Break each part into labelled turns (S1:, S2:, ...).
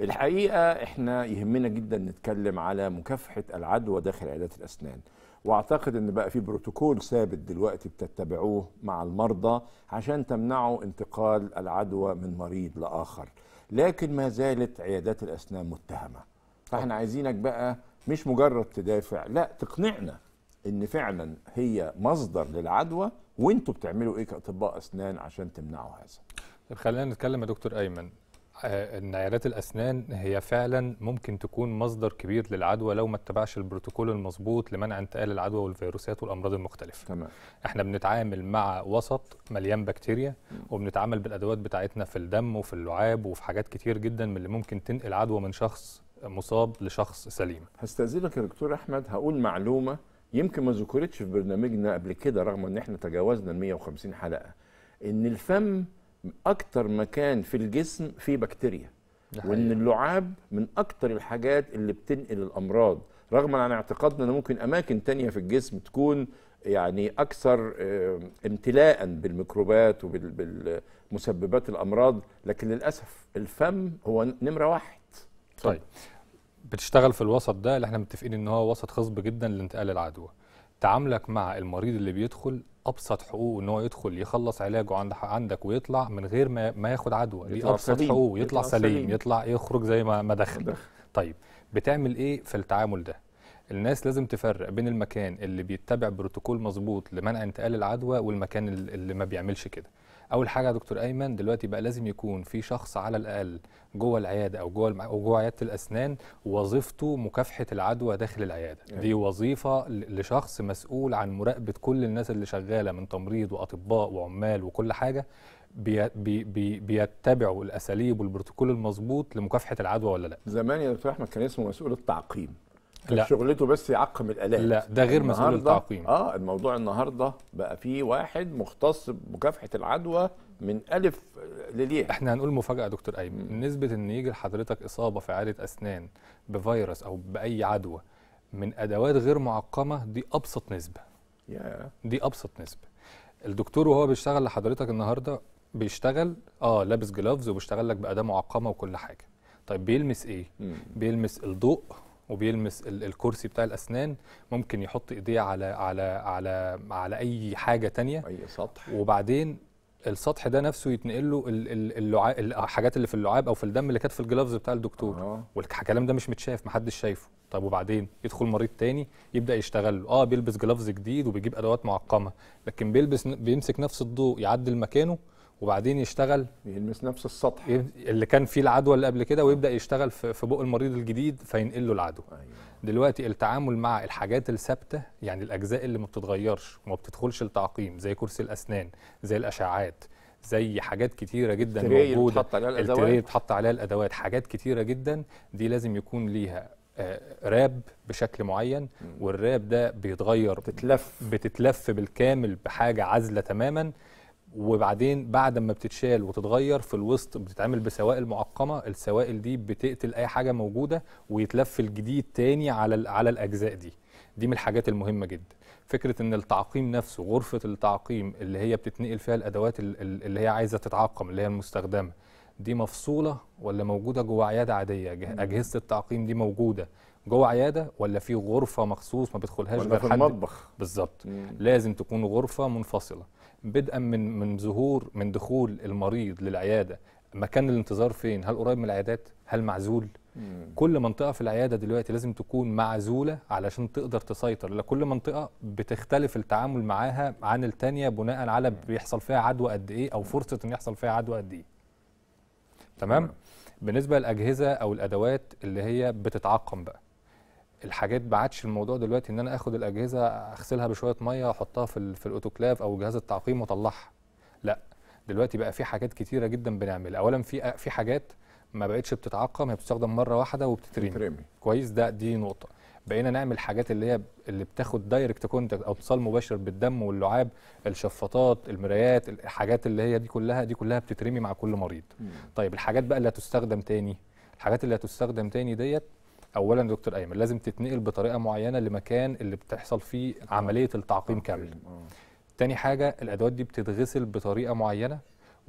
S1: الحقيقه احنا يهمنا جدا نتكلم على مكافحه العدوى داخل عيادات الاسنان واعتقد ان بقى في بروتوكول ثابت دلوقتي بتتبعوه مع المرضى عشان تمنعوا انتقال العدوى من مريض لاخر لكن ما زالت عيادات الاسنان متهمه فاحنا عايزينك بقى مش مجرد تدافع لا تقنعنا ان فعلا هي مصدر للعدوى وانتوا بتعملوا ايه كاطباء اسنان عشان تمنعوا هذا
S2: طب خلينا نتكلم يا دكتور ايمن ان عيادات الأسنان هي فعلا ممكن تكون مصدر كبير للعدوى لو ما اتبعش البروتوكول المظبوط لمنع انتقال العدوى والفيروسات والأمراض المختلفة تمام. احنا بنتعامل مع وسط مليان بكتيريا وبنتعامل بالأدوات بتاعتنا في الدم وفي اللعاب وفي حاجات كتير جدا من اللي ممكن
S1: تنقل عدوى من شخص مصاب لشخص سليم هستأذنك يا دكتور أحمد هقول معلومة يمكن ما ذكرتش في برنامجنا قبل كده رغم ان احنا تجاوزنا ال 150 حلقة ان الفم اكتر مكان في الجسم فيه بكتيريا وان اللعاب من اكتر الحاجات اللي بتنقل الامراض رغم عن اعتقادنا ان ممكن اماكن تانية في الجسم تكون يعني اكثر آه، امتلاء بالميكروبات وبالمسببات الامراض لكن للاسف الفم هو نمره واحد
S2: طيب بتشتغل في الوسط ده اللي احنا متفقين ان هو وسط خصب جدا لانتقال العدوى تعاملك مع المريض اللي بيدخل ابسط حقوقه ان هو يدخل يخلص علاجه عند عندك ويطلع من غير ما ما ياخد عدوى دي ابسط حقوقه يطلع, يطلع سليم, سليم يطلع يخرج زي ما ما دخل طيب بتعمل ايه في التعامل ده الناس لازم تفرق بين المكان اللي بيتبع بروتوكول مظبوط لمنع انتقال العدوى والمكان اللي ما بيعملش كده اول حاجه يا دكتور ايمن دلوقتي بقى لازم يكون في شخص على الاقل جوه العياده او جوه او جوه عياده الاسنان وظيفته مكافحه العدوى داخل العياده أيوة. دي وظيفه لشخص مسؤول عن مراقبه كل الناس اللي شغاله من تمريض واطباء وعمال وكل حاجه بي بي بيتبعوا الاساليب والبروتوكول المظبوط لمكافحه
S1: العدوى ولا لا زمان يا دكتور احمد كان اسمه مسؤول التعقيم لا شغلته بس يعقم الالات لا ده غير مسؤول التعقيم اه الموضوع النهارده بقى فيه واحد مختص بمكافحه
S2: العدوى من الف للياء احنا هنقول مفاجاه يا دكتور ايمن نسبه ان يجي لحضرتك اصابه في عياده اسنان بفيروس او باي عدوى من ادوات غير معقمه دي ابسط نسبه yeah. دي ابسط نسبه الدكتور وهو بيشتغل لحضرتك النهارده بيشتغل اه لابس جلافز وبيشتغل لك باداه معقمه وكل حاجه طيب بيلمس ايه مم. بيلمس الضوء وبيلمس الكرسي بتاع الاسنان ممكن يحط ايديه على على على على اي حاجه تانية اي سطح وبعدين السطح ده نفسه يتنقل له اللعاب الحاجات اللي في اللعاب او في الدم اللي كانت في الجلافز بتاع الدكتور آه. والكلام ده مش متشاف محدش شايفه طب وبعدين يدخل مريض تاني يبدا يشتغل له اه بيلبس جلافز جديد وبيجيب ادوات معقمه لكن بيلبس بيمسك نفس الضوء يعدل مكانه وبعدين يشتغل يلمس نفس السطح اللي كان فيه العدوى اللي قبل كده ويبدا يشتغل في بق المريض الجديد فينقل له العدوى أيوة. دلوقتي التعامل مع الحاجات الثابته يعني الاجزاء اللي ما بتتغيرش وما بتدخلش التعقيم زي كرسي الاسنان زي الاشعاعات زي حاجات كتيره جدا موجوده التري بتحط عليها الادوات حاجات كتيره جدا دي لازم يكون ليها آه، راب بشكل معين والراب ده بيتغير بتتلف بتتلف بالكامل بحاجه عازله تماما وبعدين بعد ما بتتشال وتتغير في الوسط بتتعمل بسوائل معقمه السوائل دي بتقتل اي حاجه موجوده ويتلف الجديد تاني على على الاجزاء دي دي من الحاجات المهمه جدا فكره ان التعقيم نفسه غرفه التعقيم اللي هي بتتنقل فيها الادوات اللي هي عايزه تتعقم اللي هي المستخدمه دي مفصوله ولا موجوده جوه عياده عاديه اجهزه التعقيم دي موجوده جوه عياده ولا في غرفه مخصوص ما بيدخلهاش غير حد المطبخ بالظبط لازم تكون غرفه منفصله بدءا من من ظهور من دخول المريض للعياده مكان الانتظار فين هل قريب من العيادات هل معزول مم. كل منطقه في العياده دلوقتي لازم تكون معزوله علشان تقدر تسيطر لكل منطقه بتختلف التعامل معاها عن الثانيه بناء على بيحصل فيها عدوى قد ايه او فرصه ان يحصل فيها عدوى قد ايه تمام مم. بالنسبه للاجهزه او الادوات اللي هي بتتعقم بقى الحاجات بعدش الموضوع دلوقتي ان انا اخد الاجهزه اغسلها بشويه ميه واحطها في في الاوتوكلاف او جهاز التعقيم واطلعها لا دلوقتي بقى في حاجات كتيره جدا بنعملها اولا في في حاجات ما بقتش بتتعقم هي بتستخدم مره واحده وبتترمي كويس ده دي نقطه بقينا نعمل حاجات اللي هي اللي بتاخد دايركت كونتاكت او اتصال مباشر بالدم واللعاب الشفاطات المرايات الحاجات اللي هي دي كلها دي كلها بتترمي مع كل مريض مم. طيب الحاجات بقى اللي هتستخدم تاني الحاجات اللي هتستخدم تاني ديت اولا يا دكتور ايمن لازم تتنقل بطريقه معينه لمكان اللي بتحصل فيه عمليه التعقيم كامله آه. تاني حاجه الادوات دي بتتغسل بطريقه معينه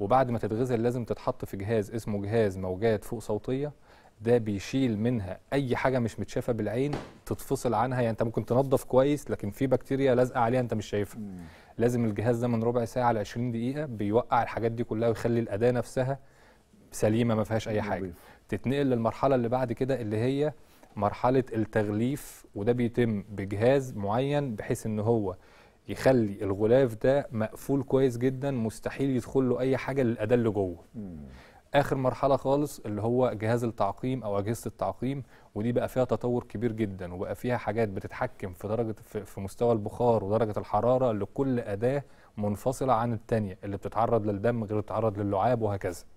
S2: وبعد ما تتغسل لازم تتحط في جهاز اسمه جهاز موجات فوق صوتيه ده بيشيل منها اي حاجه مش متشافه بالعين تتفصل عنها يعني انت ممكن تنظف كويس لكن في بكتيريا لازقه عليها انت مش شايفها لازم الجهاز ده من ربع ساعه ل 20 دقيقه بيوقع الحاجات دي كلها ويخلي الاداه نفسها سليمه ما فيهاش اي حاجه تتنقل للمرحله اللي بعد كده اللي هي مرحله التغليف وده بيتم بجهاز معين بحيث ان هو يخلي الغلاف ده مقفول كويس جدا مستحيل يدخل له اي حاجه للاداه اللي جوه اخر مرحله خالص اللي هو جهاز التعقيم او اجهزه التعقيم ودي بقى فيها تطور كبير جدا وبقى فيها حاجات بتتحكم في درجه في, في مستوى البخار ودرجه الحراره لكل اداه منفصله عن الثانيه اللي بتتعرض للدم غير بتتعرض للعاب وهكذا